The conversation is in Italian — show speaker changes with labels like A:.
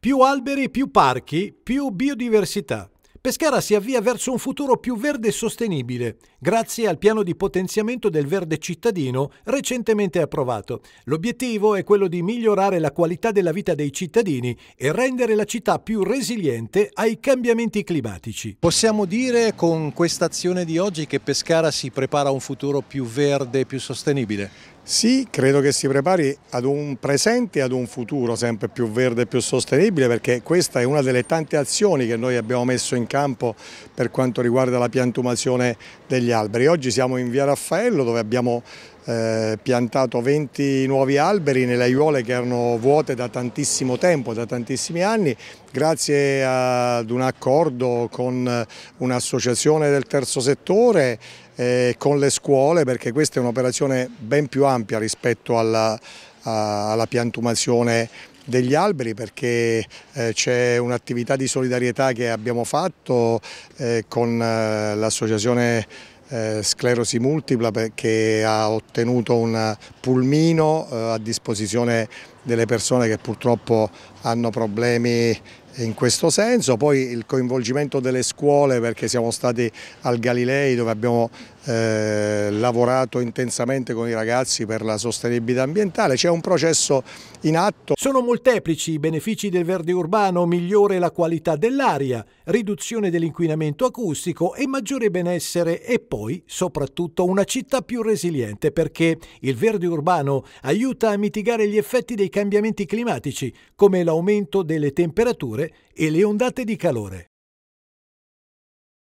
A: Più alberi, più parchi, più biodiversità. Pescara si avvia verso un futuro più verde e sostenibile, grazie al piano di potenziamento del verde cittadino recentemente approvato. L'obiettivo è quello di migliorare la qualità della vita dei cittadini e rendere la città più resiliente ai cambiamenti climatici. Possiamo dire con questa azione di oggi che Pescara si prepara a un futuro più verde e più
B: sostenibile? Sì, credo che si prepari ad un presente e ad un futuro sempre più verde e più sostenibile perché questa è una delle tante azioni che noi abbiamo messo in campo per quanto riguarda la piantumazione degli alberi. Oggi siamo in via Raffaello dove abbiamo eh, piantato 20 nuovi alberi nelle aiuole che erano vuote da tantissimo tempo, da tantissimi anni, grazie ad un accordo con un'associazione del terzo settore eh, con le scuole perché questa è un'operazione ben più ampia rispetto alla, a, alla piantumazione degli alberi perché eh, c'è un'attività di solidarietà che abbiamo fatto eh, con eh, l'associazione eh, sclerosi multipla che ha ottenuto un pulmino eh, a disposizione delle persone che purtroppo hanno problemi in questo senso, poi il coinvolgimento delle scuole perché siamo stati al Galilei dove abbiamo eh, lavorato intensamente con i ragazzi per la sostenibilità ambientale, c'è un processo in atto. Sono molteplici
A: i benefici del verde urbano, migliore la qualità dell'aria, riduzione dell'inquinamento acustico e maggiore benessere e poi soprattutto una città più resiliente perché il verde urbano aiuta a mitigare gli effetti dei cambiamenti climatici, come l'aumento delle temperature e le ondate di calore.